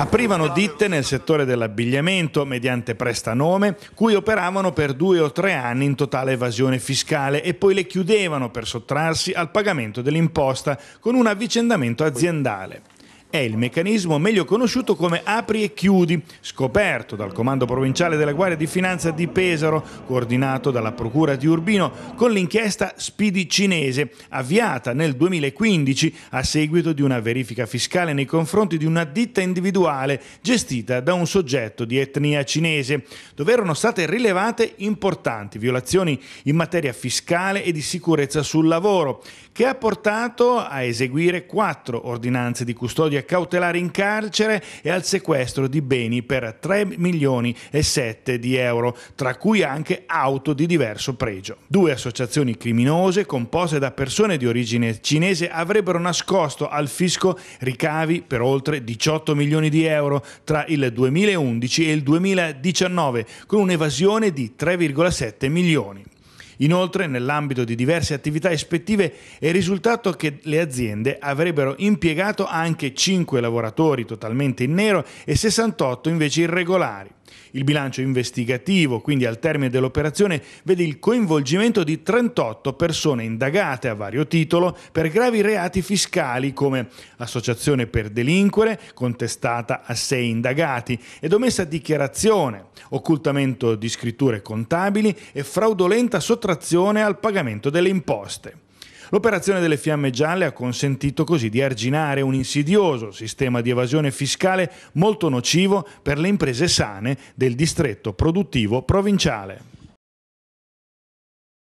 aprivano ditte nel settore dell'abbigliamento mediante prestanome, cui operavano per due o tre anni in totale evasione fiscale e poi le chiudevano per sottrarsi al pagamento dell'imposta con un avvicendamento aziendale è il meccanismo meglio conosciuto come apri e chiudi, scoperto dal Comando Provinciale della Guardia di Finanza di Pesaro, coordinato dalla Procura di Urbino, con l'inchiesta Spidi Cinese, avviata nel 2015 a seguito di una verifica fiscale nei confronti di una ditta individuale gestita da un soggetto di etnia cinese, dove erano state rilevate importanti violazioni in materia fiscale e di sicurezza sul lavoro, che ha portato a eseguire quattro ordinanze di custodia custodia cautelare in carcere e al sequestro di beni per 3 milioni e 7 di euro, tra cui anche auto di diverso pregio. Due associazioni criminose composte da persone di origine cinese avrebbero nascosto al fisco ricavi per oltre 18 milioni di euro tra il 2011 e il 2019 con un'evasione di 3,7 milioni. Inoltre, nell'ambito di diverse attività ispettive è risultato che le aziende avrebbero impiegato anche 5 lavoratori totalmente in nero e 68 invece irregolari. Il bilancio investigativo, quindi al termine dell'operazione, vede il coinvolgimento di 38 persone indagate a vario titolo per gravi reati fiscali come associazione per delinquere, contestata a sei indagati, ed omessa dichiarazione, occultamento di scritture contabili e fraudolenta sottrazione al pagamento delle imposte. L'operazione delle fiamme gialle ha consentito così di arginare un insidioso sistema di evasione fiscale molto nocivo per le imprese sane del distretto produttivo provinciale.